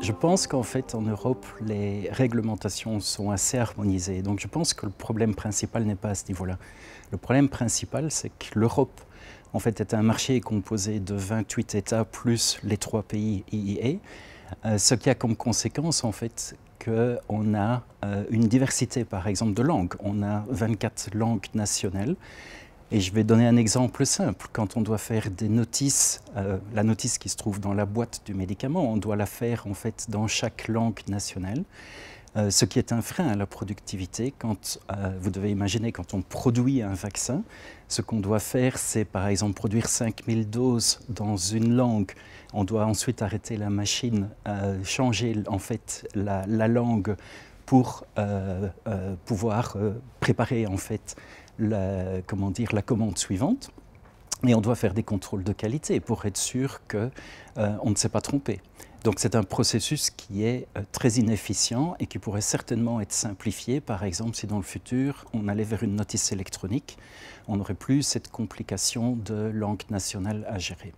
Je pense qu'en fait, en Europe, les réglementations sont assez harmonisées. Donc je pense que le problème principal n'est pas à ce niveau-là. Le problème principal, c'est que l'Europe, en fait, est un marché composé de 28 États plus les trois pays IIA, euh, ce qui a comme conséquence, en fait, qu'on a euh, une diversité, par exemple, de langues. On a 24 langues nationales et je vais donner un exemple simple. Quand on doit faire des notices, euh, la notice qui se trouve dans la boîte du médicament, on doit la faire en fait dans chaque langue nationale. Euh, ce qui est un frein à la productivité. Quand, euh, vous devez imaginer, quand on produit un vaccin, ce qu'on doit faire, c'est par exemple produire 5000 doses dans une langue. On doit ensuite arrêter la machine, changer en fait la, la langue pour pouvoir préparer en fait la, comment dire, la commande suivante. Et on doit faire des contrôles de qualité pour être sûr qu'on euh, ne s'est pas trompé. Donc c'est un processus qui est euh, très inefficient et qui pourrait certainement être simplifié. Par exemple, si dans le futur on allait vers une notice électronique, on n'aurait plus cette complication de langue nationale à gérer.